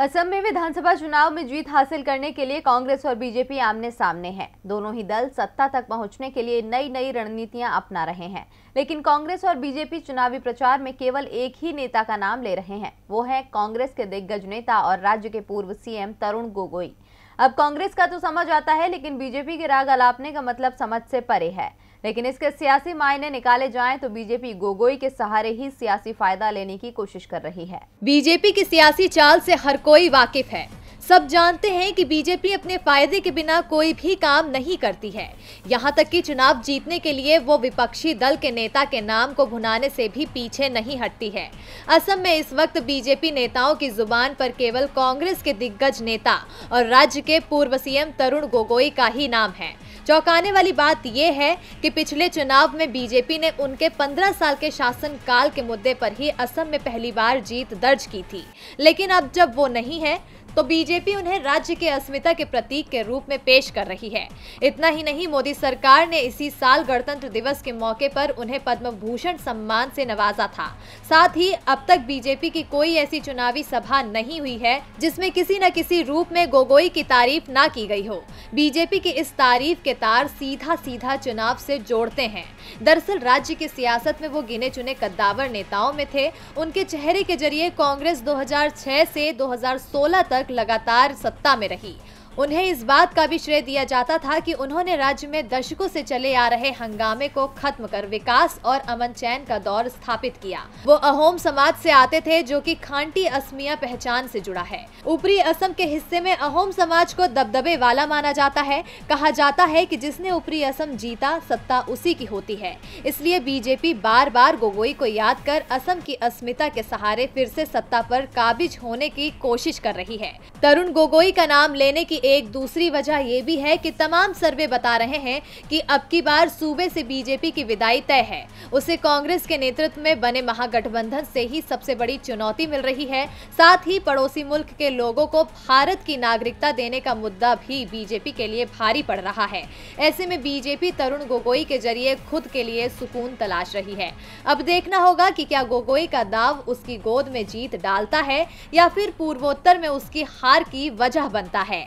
असम में विधानसभा चुनाव में जीत हासिल करने के लिए कांग्रेस और बीजेपी आमने सामने हैं। दोनों ही दल सत्ता तक पहुंचने के लिए नई नई रणनीतियां अपना रहे हैं लेकिन कांग्रेस और बीजेपी चुनावी प्रचार में केवल एक ही नेता का नाम ले रहे हैं वो है कांग्रेस के दिग्गज नेता और राज्य के पूर्व सीएम तरुण गोगोई अब कांग्रेस का तो समझ आता है लेकिन बीजेपी के राग अलापने का मतलब समझ से परे है लेकिन इसके सियासी मायने निकाले जाएं तो बीजेपी गोगोई के सहारे ही सियासी फायदा लेने की कोशिश कर रही है बीजेपी की सियासी चाल से हर कोई वाकिफ है सब जानते हैं कि बीजेपी अपने फायदे के बिना कोई भी काम नहीं करती है यहाँ तक कि चुनाव जीतने के लिए वो विपक्षी दल के नेता के नाम को भुनाने से भी पीछे नहीं हटती है असम में इस वक्त बीजेपी नेताओं की जुबान पर केवल कांग्रेस के दिग्गज नेता और राज्य के पूर्व सीएम तरुण गोगोई का ही नाम है चौंकाने वाली बात यह है कि पिछले चुनाव में बीजेपी ने उनके 15 साल के शासनकाल के मुद्दे पर ही असम में पहली बार जीत दर्ज की थी लेकिन अब जब वो नहीं है तो बीजेपी उन्हें राज्य के अस्मिता के प्रतीक के रूप में पेश कर रही है इतना ही नहीं मोदी सरकार ने इसी साल गणतंत्र दिवस के मौके पर उन्हें पद्म भूषण सम्मान से नवाजा था साथ ही अब तक बीजेपी की कोई ऐसी चुनावी सभा नहीं हुई है जिसमे किसी न किसी रूप में गोगोई की तारीफ ना की गई हो बीजेपी की इस तारीफ के तार सीधा सीधा चुनाव से जोड़ते हैं दरअसल राज्य की सियासत में वो गिने चुने कद्दावर नेताओं में थे उनके चेहरे के जरिए कांग्रेस 2006 से 2016 तक लगातार सत्ता में रही उन्हें इस बात का भी श्रेय दिया जाता था कि उन्होंने राज्य में दशकों से चले आ रहे हंगामे को खत्म कर विकास और अमन चैन का दौर स्थापित किया वो अहोम समाज से आते थे जो कि खांटी असमिया पहचान से जुड़ा है ऊपरी असम के हिस्से में अहोम समाज को दबदबे वाला माना जाता है कहा जाता है की जिसने ऊपरी असम जीता सत्ता उसी की होती है इसलिए बीजेपी बार बार गोगोई को याद कर असम की अस्मिता के सहारे फिर से सत्ता पर काबिज होने की कोशिश कर रही है तरुण गोगोई का नाम लेने की एक दूसरी वजह यह भी है कि तमाम सर्वे बता रहे हैं कि अब की बार सूबे से बीजेपी की विदाई तय है उसे कांग्रेस के नेतृत्व में बने महागठबंधन से ही सबसे बड़ी चुनौती मिल रही है साथ ही पड़ोसी मुल्क के लोगों को भारत की नागरिकता देने का मुद्दा भी बीजेपी के लिए भारी पड़ रहा है ऐसे में बीजेपी तरुण गोगोई के जरिए खुद के लिए सुकून तलाश रही है अब देखना होगा कि क्या गोगोई का दाव उसकी गोद में जीत डालता है या फिर पूर्वोत्तर में उसकी हार की वजह बनता है